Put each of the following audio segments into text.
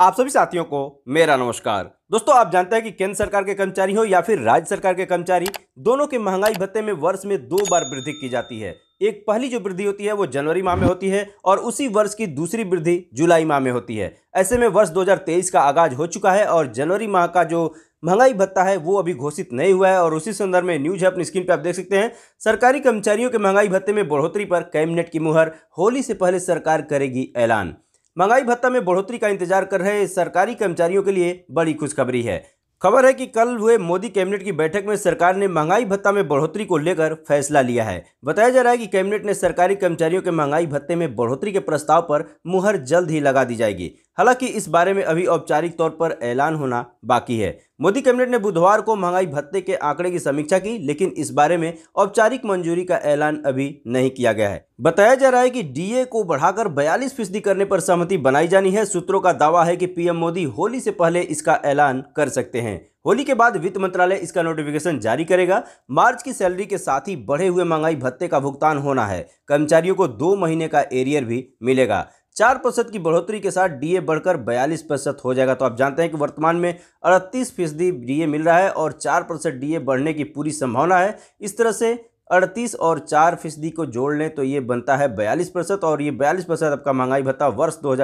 आप सभी साथियों को मेरा नमस्कार दोस्तों आप जानते हैं कि केंद्र सरकार के कर्मचारी हो या फिर राज्य सरकार के कर्मचारी दोनों के महंगाई भत्ते में वर्ष में दो बार वृद्धि की जाती है एक पहली जो वृद्धि होती है वो जनवरी माह में होती है और उसी वर्ष की दूसरी वृद्धि जुलाई माह में होती है ऐसे में वर्ष दो का आगाज हो चुका है और जनवरी माह का जो महंगाई भत्ता है वो अभी घोषित नहीं हुआ है और उसी संदर्भ में न्यूज है अपनी स्क्रीन पर आप देख सकते हैं सरकारी कर्मचारियों के महंगाई भत्ते में बढ़ोतरी पर कैबिनेट की मुहर होली से पहले सरकार करेगी ऐलान महंगाई भत्ता में बढ़ोतरी का इंतजार कर रहे सरकारी कर्मचारियों के लिए बड़ी खुशखबरी है खबर है कि कल हुए मोदी कैबिनेट की बैठक में सरकार ने महंगाई भत्ता में बढ़ोतरी को लेकर फैसला लिया है बताया जा रहा है कि कैबिनेट ने सरकारी कर्मचारियों के महंगाई भत्ते में बढ़ोतरी के प्रस्ताव पर मुहर जल्द ही लगा दी जाएगी हालांकि इस बारे में अभी औपचारिक तौर पर ऐलान होना बाकी है मोदी कैबिनेट ने बुधवार को महंगाई भत्ते के आंकड़े की समीक्षा की लेकिन इस बारे में औपचारिक मंजूरी का ऐलान अभी नहीं किया गया है बताया जा रहा है कि डीए को बढ़ाकर 42 फीसदी करने पर सहमति बनाई जानी है सूत्रों का दावा है कि पीएम मोदी होली से पहले इसका ऐलान कर सकते हैं होली के बाद वित्त मंत्रालय इसका नोटिफिकेशन जारी करेगा मार्च की सैलरी के साथ ही बढ़े हुए महंगाई भत्ते का भुगतान होना है कर्मचारियों को दो महीने का एरियर भी मिलेगा चार प्रतिशत की बढ़ोतरी के साथ डीए बढ़कर बयालीस प्रतिशत हो जाएगा तो आप जानते हैं कि वर्तमान में अड़तीस फीसदी डी मिल रहा है और चार प्रतिशत डी बढ़ने की पूरी संभावना है इस तरह से अड़तीस और चार फीसदी को जोड़ लें तो ये बनता है बयालीस प्रतिशत और ये बयालीस प्रतिशत आपका महंगाई भत्ता वर्ष दो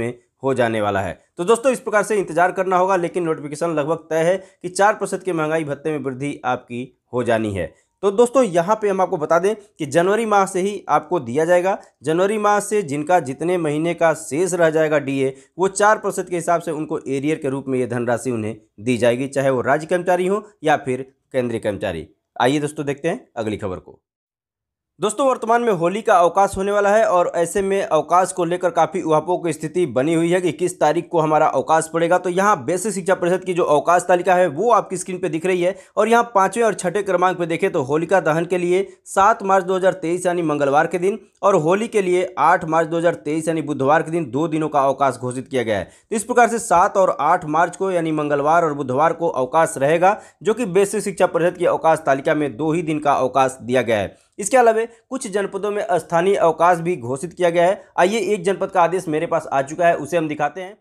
में हो जाने वाला है तो दोस्तों इस प्रकार से इंतजार करना होगा लेकिन नोटिफिकेशन लगभग तय है कि चार प्रतिशत के महंगाई भत्ते में वृद्धि आपकी हो जानी है तो दोस्तों यहाँ पे हम आपको बता दें कि जनवरी माह से ही आपको दिया जाएगा जनवरी माह से जिनका जितने महीने का शेष रह जाएगा डीए वो चार प्रतिशत के हिसाब से उनको एरियर के रूप में ये धनराशि उन्हें दी जाएगी चाहे वो राज्य कर्मचारी हो या फिर केंद्रीय कर्मचारी आइए दोस्तों देखते हैं अगली खबर को दोस्तों वर्तमान में होली का अवकाश होने वाला है और ऐसे में अवकाश को लेकर काफ़ी उहापों की स्थिति बनी हुई है कि किस तारीख को हमारा अवकाश पड़ेगा तो यहाँ बेसिक शिक्षा परिषद की जो अवकाश तालिका है वो आपकी स्क्रीन पे दिख रही है और यहाँ पाँचवें और छठे क्रमांक पे देखें तो होलिका दहन के लिए सात मार्च दो यानी मंगलवार के दिन और होली के लिए आठ मार्च दो यानी बुधवार के दिन दो दिनों का अवकाश घोषित किया गया है तो इस प्रकार से सात और आठ मार्च को यानी मंगलवार और बुधवार को अवकाश रहेगा जो कि बेसिक शिक्षा परिषद की अवकाश तालिका में दो ही दिन का अवकाश दिया गया है इसके अलावा कुछ जनपदों में स्थानीय अवकाश भी घोषित किया गया है आइए एक जनपद का आदेश मेरे पास आ चुका है उसे हम दिखाते हैं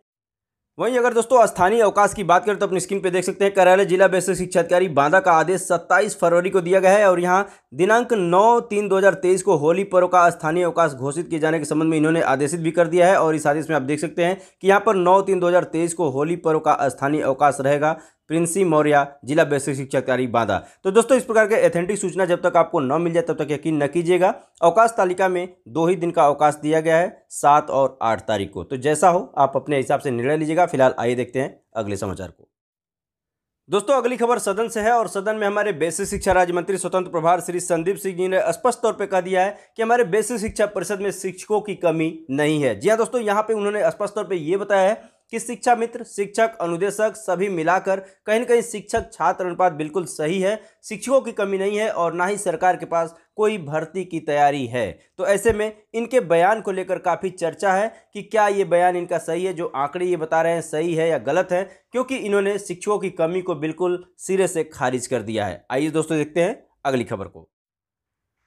वहीं अगर दोस्तों स्थानीय अवकाश की बात करें तो अपनी स्क्रीन पे देख सकते हैं कार्यालय जिला बेसिक शिक्षा अधिकारी बांदा का आदेश 27 फरवरी को दिया गया है और यहां दिनांक 9 तीन 2023 को होली पर्व का स्थानीय अवकाश घोषित किए जाने के संबंध में इन्होंने आदेशित भी कर दिया है और इस आदेश में आप देख सकते हैं कि यहाँ पर नौ तीन दो को होली पर्व का स्थानीय अवकाश रहेगा प्रिंसी मौर्य जिला बेसिक शिक्षा अधिकारी बांदा तो दोस्तों इस प्रकार के एथेंटिक सूचना जब तक आपको न मिल जाए तब तक यकीन न कीजिएगा अवकाश तालिका में दो ही दिन का अवकाश दिया गया है सात और आठ तारीख को तो जैसा हो आप अपने हिसाब से निर्णय लीजिएगा फिलहाल आइए देखते हैं अगले समाचार को दोस्तों अगली खबर सदन से है और सदन में हमारे बेसिक शिक्षा राज्य मंत्री स्वतंत्र प्रभार श्री संदीप सिंह जी ने स्पष्ट तौर पर कह दिया है कि हमारे बेसिक शिक्षा परिषद में शिक्षकों की कमी नहीं है जी हाँ दोस्तों यहाँ पे उन्होंने स्पष्ट तौर पे ये बताया है कि शिक्षा मित्र शिक्षक अनुदेशक सभी मिलाकर कहीं ना कहीं शिक्षक छात्र अनुपात बिल्कुल सही है शिक्षकों की कमी नहीं है और ना ही सरकार के पास कोई भर्ती की तैयारी है तो ऐसे में इनके बयान को लेकर काफ़ी चर्चा है कि क्या ये बयान इनका सही है जो आंकड़े ये बता रहे हैं सही है या गलत है क्योंकि इन्होंने शिक्षकों की कमी को बिल्कुल सिरे से खारिज कर दिया है आइए दोस्तों देखते हैं अगली खबर को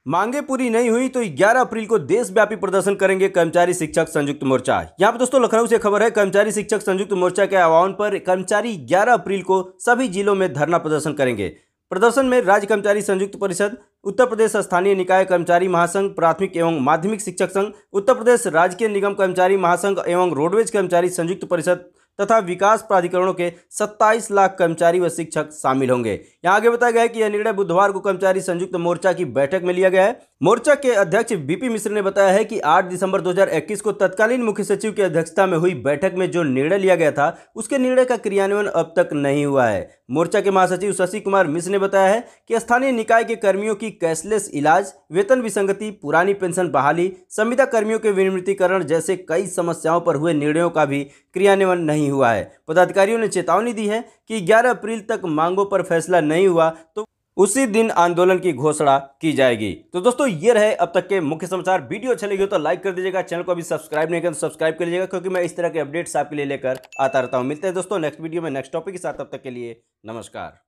मांगे पूरी नहीं हुई तो 11 अप्रैल को देशव्यापी प्रदर्शन करेंगे कर्मचारी शिक्षक संयुक्त मोर्चा यहाँ पर दोस्तों लखनऊ से खबर है कर्मचारी शिक्षक संयुक्त मोर्चा के आह्वान पर कर्मचारी 11 अप्रैल को सभी जिलों में धरना प्रदर्शन करेंगे प्रदर्शन में राज्य कर्मचारी संयुक्त परिषद उत्तर प्रदेश स्थानीय निकाय कर्मचारी महासंघ प्राथमिक एवं माध्यमिक शिक्षक संघ उत्तर प्रदेश राजकीय निगम कर्मचारी महासंघ एवं रोडवेज कर्मचारी संयुक्त परिषद तथा विकास प्राधिकरणों के 27 लाख कर्मचारी व शिक्षक शामिल होंगे यहाँ आगे बताया गया है कि यह निर्णय बुधवार को कर्मचारी संयुक्त मोर्चा की बैठक में लिया गया है मोर्चा के अध्यक्ष बीपी मिश्र ने बताया है कि 8 दिसंबर 2021 को तत्कालीन मुख्य सचिव की अध्यक्षता में हुई बैठक में जो निर्णय लिया गया था उसके निर्णय का क्रियान्वयन अब तक नहीं हुआ है मोर्चा के महासचिव शशि कुमार मिश्र ने बताया है कि स्थानीय निकाय के कर्मियों की कैशलेस इलाज वेतन विसंगति पुरानी पेंशन बहाली संविदा कर्मियों के विनिमृतिकरण जैसे कई समस्याओं पर हुए निर्णयों का भी क्रियान्वयन नहीं नहीं हुआ है पदाधिकारियों ने चेतावनी दी है कि 11 अप्रैल तक मांगों पर फैसला नहीं हुआ तो उसी दिन आंदोलन की घोषणा की जाएगी तो दोस्तों ये रहे अब तक के मुख्य समाचार वीडियो अच्छे लगे तो लाइक कर दीजिएगा चैनल को अभी सब्सक्राइब नहीं करें तो सब्सक्राइब कर लीजिएगा क्योंकि मैं इस तरह के अपडेट्स आपके लिए लेकर आता रहता हूँ मिलते हैं दोस्तों नेक्स्ट वीडियो में नेक्स्ट टॉपिक के साथ अब तक के लिए नमस्कार